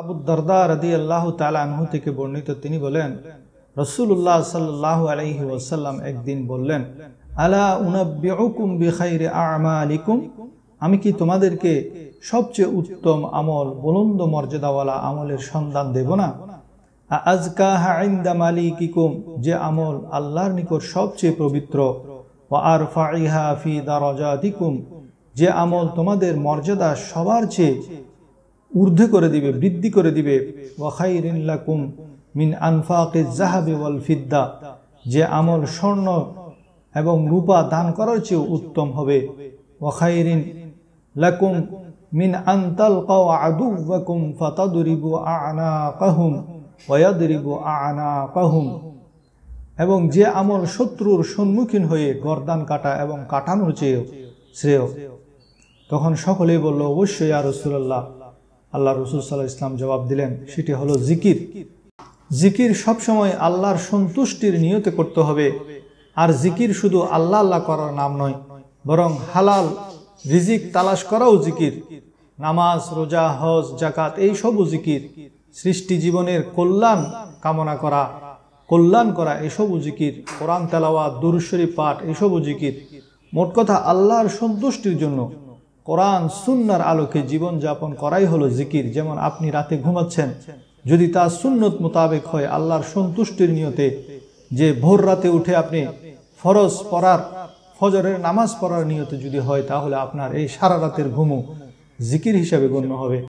আবু দর্দা রদি আল্লাহ তালাহু থেকে বর্ণিত তিনি বলেন রসুল্লাহ সাল্লাহ আলহি ওসাল্লাম একদিন বললেন আলা উনাব্বিউকুম বিখাইরে আমালিকুম আমি কি তোমাদেরকে সবচেয়ে উত্তম আমল বলন্দ মর্যাদাওয়ালা আমলের সন্ধান দেব না আজকাহা আইন্দা মালিকিকুম যে আমল আল্লাহর নিকট সবচেয়ে পবিত্র ও আর ফাইহা ফি দারজাদিকুম যে আমল তোমাদের মর্যাদা সবার চেয়ে ঊর্ধ্বে করে দিবে বৃদ্ধি করে দিবে ওয়াখাইরিল্লাকুম মিন আনফাকে জাহাবে ওয়াল ফিদ্দা যে আমল স্বর্ণ এবং রূপা দান করার চেয়েও উত্তম হবে ওয়াখাইরিন লাকুম মিন আন্তাল আদুকুম ফাতাদুরিবু আনা কাহুম ওয়াদুরিবু আনা কাহুম এবং যে আমল শত্রুর সম্মুখীন হয়ে গরদান কাটা এবং কাটানোর চেয়েও শ্রেয় তখন সকলেই বলল অবশ্যই আর রসুল্লাহ আল্লাহ রসুল সাল্লাহ ইসলাম জবাব দিলেন সেটি হলো জিকির জিকির সবসময় আল্লাহর সন্তুষ্টির নিয়তে করতে হবে আর জিকির শুধু আল্লাহ আল্লাহ করার নাম নয় বরং হালাল রিজিক তালাশ করাও জিকির নামাজ রোজা হজ জাকাত এই সবও জিকির সৃষ্টি জীবনের কল্যাণ কামনা করা কল্যাণ করা এসবও জিকির কোরআন তেলাওয়া দুরুশ্বরী পাঠ এসবও জিকির মোট কথা আল্লাহর সন্তুষ্টির জন্য কোরআন সুন্নার আলোকে জীবন যাপন করাই হলো জিকির যেমন আপনি রাতে ঘুমাচ্ছেন যদি তা সুন্নত মোতাবেক হয় আল্লাহর সন্তুষ্টির নিয়তে যে ভোর রাতে উঠে আপনি ফরজ পড়ার ফজরের নামাজ পড়ার নিয়তে যদি হয় তাহলে আপনার এই সারা রাতের ঘুমও জিকির হিসাবে গণ্য হবে